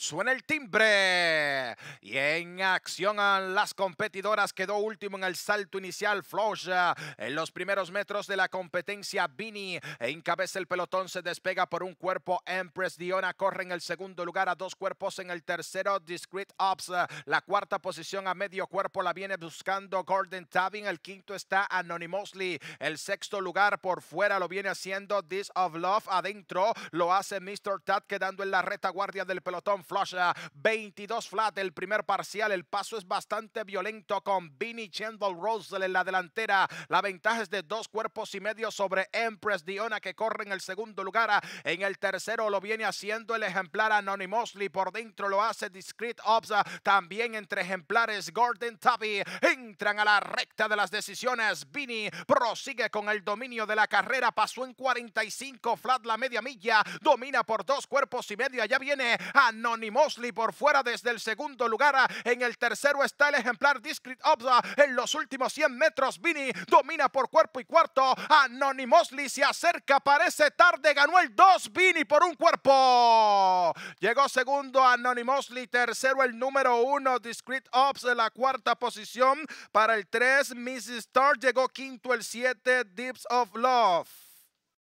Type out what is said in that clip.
Suena el timbre. Y en acción a las competidoras quedó último en el salto inicial Flosha, En los primeros metros de la competencia, En encabeza el pelotón, se despega por un cuerpo. Empress Diona corre en el segundo lugar a dos cuerpos en el tercero. Discreet Ops, la cuarta posición a medio cuerpo la viene buscando Gordon Tavin. El quinto está Anonymously. El sexto lugar por fuera lo viene haciendo This of Love. Adentro lo hace Mr. Tat quedando en la retaguardia del pelotón. Flosha, 22 flat el primer parcial. El paso es bastante violento con Vinny Chandler Rosell en la delantera. La ventaja es de dos cuerpos y medio sobre Empress Diona que corre en el segundo lugar. En el tercero lo viene haciendo el ejemplar Anonymously. Por dentro lo hace Discreet Ops. También entre ejemplares Gordon Tabby entran a la recta de las decisiones. Vinny prosigue con el dominio de la carrera. Pasó en 45 flat la media milla. Domina por dos cuerpos y medio. Allá viene Anonymously por fuera desde el segundo lugar. En el tercero está el ejemplar Discreet Ops, En los últimos 100 metros, Vini domina por cuerpo y cuarto. Anonymously se acerca, parece tarde, ganó el 2, Vini por un cuerpo. Llegó segundo Anonymously, tercero el número 1, Discreet Ops en la cuarta posición. Para el 3, Mrs. Star llegó quinto el 7, Dips of Love.